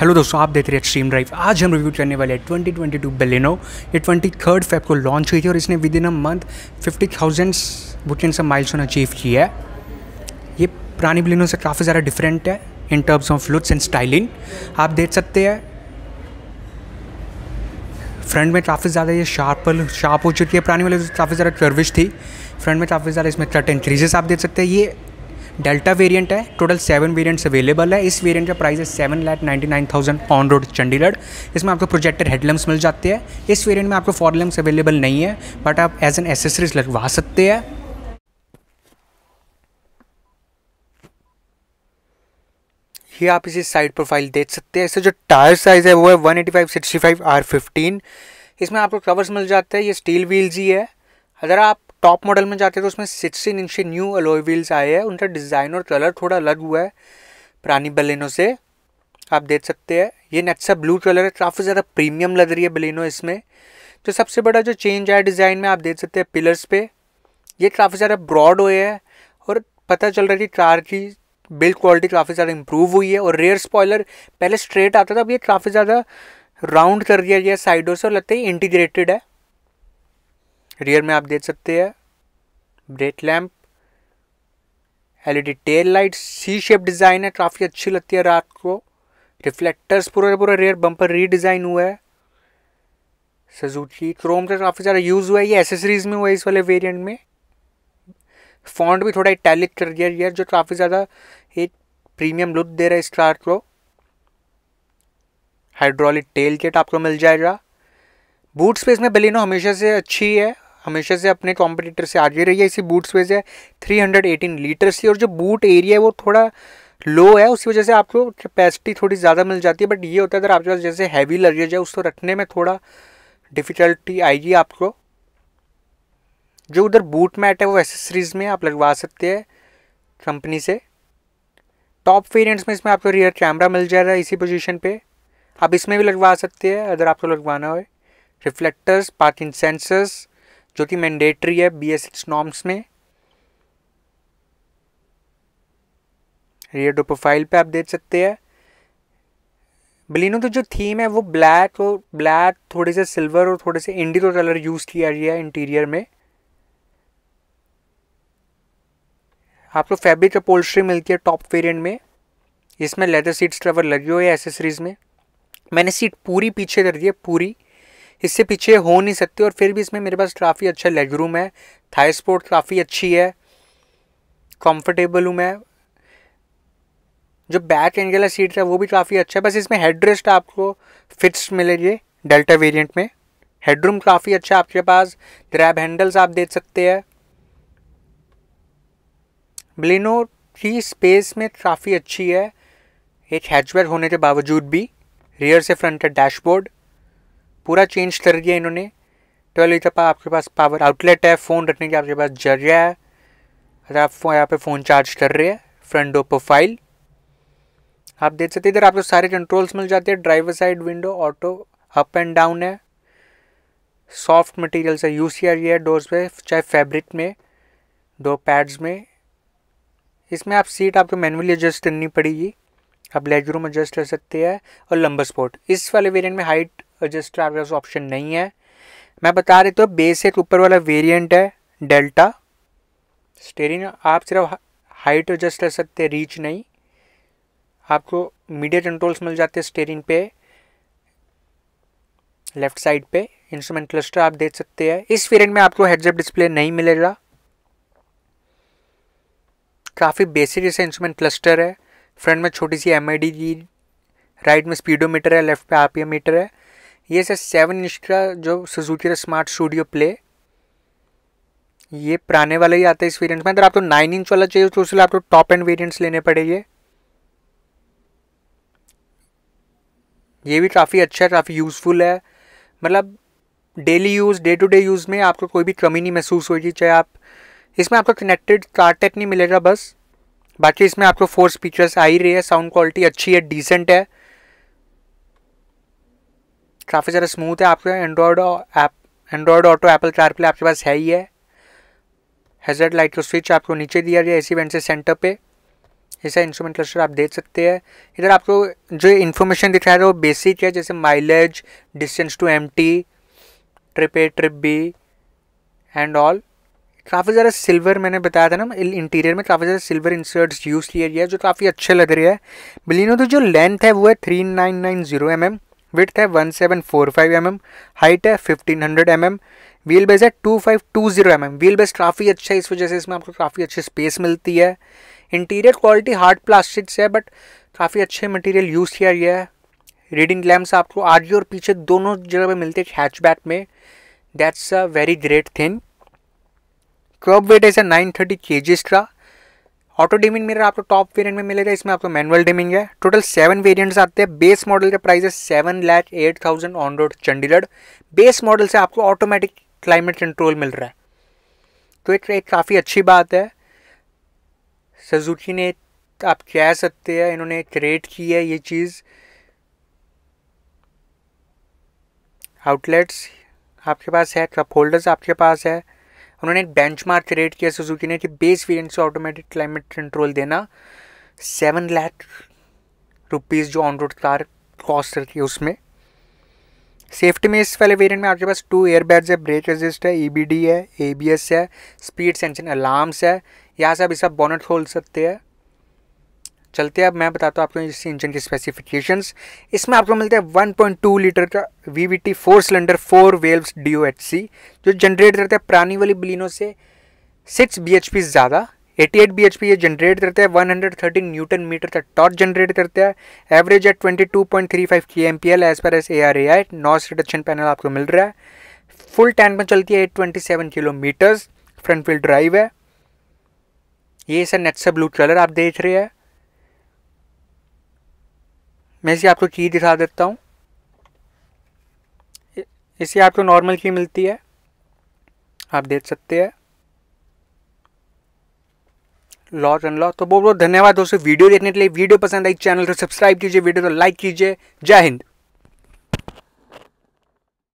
hello दोस्तों आप देख रहे हैं एक्सट्रीम ड्राइव आज हम रिव्यू करने वाले हैं ट्वेंटी ट्वेंटी टू बेलिनो ये ट्वेंटी थर्ड फेब को लॉन्च हुई थी और इसने within a month fifty thousand booking से माइलस्टोन अचीव किया है ये पुरानी बेलिनो से काफ़ी ज़्यादा डिफरेंट है in terms of looks and styling आप देख सकते हैं फ्रंट में काफ़ी ज़्यादा ये शार्पल शार्प हो चुकी है पुरानी वाले काफ़ी ज़्यादा कर्विश थी फ्रंट में काफ़ी ज़्यादा इसमें कट एंड क्रीजेस आप देख सकते हैं ये डेल्टा वेरिएंट है टोटल सेवन वेरिएंट्स अवेलेबल है इस वेरिएंट का प्राइस है seven lakh ninety nine thousand on road Chandigarh इसमें आपको प्रोजेक्टर हेडलम्स मिल जाते हैं इस वेरिएंट में आपको फॉर लम्स अवेलेबल नहीं है बट आप एज एन एसेसरीज लगवा सकते हैं ये आप इसी साइड प्रोफाइल देख सकते हैं इससे जो टायर साइज़ है वो है one eighty five sixty five R fifteen इसमें आपको कवर्स मिल जाते हैं ये स्टील व्हील्स ही है अगर आप टॉप मॉडल में जाते हैं तो उसमें sixteen inch new alloy wheels आए हैं उनका डिज़ाइन और कलर थोड़ा अलग हुआ है पुरानी बलिनों से आप देख सकते हैं ये नेक्सा ब्लू कलर है काफ़ी ज़्यादा प्रीमियम लग रही है बलिनो इसमें तो सबसे बड़ा जो चेंज आया डिज़ाइन में आप देख सकते हैं पिलर्स पे ये काफ़ी ज़्यादा ब्रॉड हुए हैं और पता चल रहा है कि कार की बिल्ड क्वालिटी काफ़ी ज़्यादा इंप्रूव हुई है और रेयर स्पॉयलर पहले स्ट्रेट आता था अब ये काफ़ी ज़्यादा राउंड कर दिया गया साइडों से और लगता है इंटीग्रेटेड है रियर में आप देख सकते हैं bright lamp LED tail light C shape design है काफ़ी अच्छी लगती है रात को रिफ्लेक्टर्स पूरा पूरा रेयर बम्पर रीडिज़ाइन हुआ है सजूची क्रोम का काफ़ी ज़्यादा यूज़ हुआ है ये एसेसरीज में हुआ है इस वाले वेरिएंट में फॉन्ट भी थोड़ा इटैलिक कर दिया गया जो काफ़ी ज़्यादा एक प्रीमियम लुक दे रहा है इस कार को हाइड्रोलिक टेल किट आपको मिल जाएगा बूट स्पेस में बलिनो हमेशा से अच्छी है हमेशा से अपने कॉम्पिटिटर से आगे रही है इसी बूट स्पेस है 318 लीटर से और जो बूट एरिया है वो थोड़ा लो है उसी वजह से आपको कैपेसिटी थोड़ी ज़्यादा मिल जाती है बट ये होता है अगर आपके पास जैसे हैवी लगेज है उसको रखने में थोड़ा डिफ़िकल्टी आएगी आपको जो उधर बूट मैट है वो एसेसरीज़ में आप लगवा सकते हैं कंपनी से टॉप वेरियंट्स में इसमें आपको रियर कैमरा मिल जाएगा इसी पोजीशन पे आप इसमें भी लगवा सकते हैं अगर आपको लगवाना हो रिफ्लेक्टर्स पार्किंग सेंसर्स जो कि मैंडेटरी है बी एस सिक्स नॉर्म्स में रेडो प्रोफाइल पे आप देख सकते हैं बलिनो तो जो थीम है वो ब्लैक और ब्लैक थोड़े से सिल्वर और थोड़े से इंडिगो कलर यूज़ किया गया है इंटीरियर में आपको फैब्रिक अपोल्ट्री मिलती है टॉप वेरिएंट में इसमें लेदर सीट्स कवर लगी हुई है एसेसरीज़ में मैंने सीट पूरी पीछे कर दी है पूरी इससे पीछे हो नहीं सकती और फिर भी इसमें मेरे पास काफ़ी अच्छा लेग रूम है थाई स्पोर्ट काफ़ी अच्छी है कंफर्टेबल हूँ मैं जो बैक एंड सीट है वो भी काफ़ी अच्छा है बस इसमें हेड रेस्ट आपको फिट्स मिलेगी डेल्टा वेरियंट में हेडरूम काफ़ी अच्छा है आपके पास ग्रैब हैंडल्स आप देख सकते हैं ब्लिनो की स्पेस में काफ़ी अच्छी है एक हैचबैक होने के बावजूद भी रियर से फ्रंट का डैशबोर्ड पूरा चेंज कर दिया इन्होंने ट्वेल्व तो इंच तो आपके पास पावर आउटलेट है फ़ोन रखने की आपके पास जरिया है अगर आप यहाँ पे फ़ोन चार्ज कर रहे हैं फ्रंट डो प्रोफाइल आप देख सकते हैं इधर आपको सारे कंट्रोल्स मिल जाते हैं driver side window auto up and down है सॉफ्ट मटेरियल से यूज़ किया गया है डोर्स पे चाहे फैब्रिक में दो पैड्स में इसमें आप सीट आपको मैनुअली एडजस्ट करनी पड़ेगी आप लेग रूम एडजस्ट कर सकते हैं और लंबा स्पोर्ट इस वाले वेरियंट में हाइट रजिस्टर आपके ऑप्शन नहीं है मैं बता रही हूँ बेस ऊपर वाला वेरिएंट है डेल्टा स्टेरिंग आप सिर्फ हाइट एडजस्ट कर सकते हैं रीच नहीं आपको मीडिया कंट्रोल्स मिल जाते हैं स्टेरिंग पे लेफ्ट साइड पे इंस्ट्रूमेंट क्लस्टर आप देख सकते हैं इस वेरिएंट में आपको हेडजेप डिस्प्ले नहीं मिलेगा काफ़ी बेसिक जैसे इंस्ट्रूमेंट क्लस्टर है फ्रंट में छोटी सी एम आई डी राइट में स्पीडोमीटर है लेफ्ट पे आर मीटर है ये सर सेवन इंच का जो सुजुकी का स्मार्ट स्टूडियो प्ले ये पुराने वाले ही आता है इस वेरियंट में अगर आपको नाइन इंच वाला चाहिए तो उसके आपको टॉप एंड वेरियंट्स लेने पड़ेंगे ये भी काफ़ी अच्छा है काफ़ी यूज़फुल है मतलब daily use day to day use में आपको कोई भी कमी नहीं महसूस होगी चाहे आप इसमें आपको कनेक्टेड कार्टेट नहीं मिलेगा बस बाकी इसमें आपको फोर स्पीचर्स आ ही रही है साउंड क्वालिटी अच्छी है डिसेंट है काफ़ी ज़्यादा स्मूथ है आपके Android app Android Auto Apple CarPlay आपके पास है ही है हेजर्ड लाइट का स्विच आपको नीचे दिया गया इसी वेंट से सेंटर पे ऐसा इंस्ट्रूमेंट क्लस्टर आप देख सकते हैं इधर आपको जो इन्फॉर्मेशन दिख रहा है वो बेसिक है जैसे mileage distance to M trip A trip B and all काफ़ी ज़्यादा सिल्वर मैंने बताया था ना इंटीरियर में काफ़ी ज़्यादा सिल्वर इंसर्ट्स यूज़ किया गया है जो काफ़ी अच्छे लग रहे हैं बिलिनो तो जो लेंथ है वो है three nine nine zero M M width है one seven four five M M height है fifteen hundred M M wheelbase है two five two zero M M wheelbase काफ़ी अच्छा है इस वजह से इसमें आपको काफ़ी अच्छी स्पेस मिलती है इंटीरियर क्वालिटी हार्ड प्लास्टिक से है बट काफ़ी अच्छे मटेरियल यूज़ किया गया है रीडिंग लैम्प्स आपको आगे और पीछे दोनों जगह पे मिलते हैं हैचबैक में that's a very great thing kerb weight ऐसा नाइन थर्टी के जी का ऑटो डिमिंग मिरर आपको टॉप वेरिएंट में मिलेगा इसमें आपको मैनुअल डिमिंग है टोटल सेवन वेरिएंट्स आते हैं बेस मॉडल का प्राइस है seven lakh eight thousand on road Chandigarh base model से आपको ऑटोमेटिक क्लाइमेट कंट्रोल मिल रहा है तो एक, एक काफ़ी अच्छी बात है सजुकी ने आप कह सकते हैं इन्होंने क्रिएट की है ये चीज़ आउटलेट्स आपके पास है कप होल्डर्स आपके पास है उन्होंने एक बेंच मार्क रेट किया सुजुकी ने कि बेस वेरियंट से ऑटोमेटिक क्लाइमेट कंट्रोल देना सेवन लैख रुपीज़ जो ऑन रोड कार कॉस्ट रखी है उसमें सेफ्टी में इस वाले वेरियंट में आपके पास टू एयर बैग्स है ब्रेक रजिस्ट है ई e है ए है स्पीड सेंशन अलार्म्स है यहाँ से आप इस बॉनेट खोल सकते हैं चलते हैं अब मैं बताता हूँ आपको इस इंजन की स्पेसिफिकेशंस इसमें आपको मिलता है 1.2 लीटर का V V T four cylinder four valves D O H C जो जनरेट करते हैं पुरानी वाली बिलिनों से सिक्स बी एच पी ज़्यादा एच पी ये generate one hundred 113 newton metre तक टॉर्च जनरेट करता है एवरेज है 22.35 L as per S A R A I noise reduction panel आपको मिल रहा है फुल टैंक में चलती है 827 किलोमीटर्स फ्रंट व्हील ड्राइव है ये सर नेट्सा ब्लू कलर आप देख रहे हैं मैं इसे आपको की दिखा देता हूँ इसे आपको नॉर्मल की मिलती है आप देख सकते हैं लॉज अनलॉ तो बहुत बहुत धन्यवाद दोस्तों वीडियो देखने के लिए वीडियो पसंद आई चैनल को सब्सक्राइब कीजिए वीडियो को लाइक कीजिए जय हिंद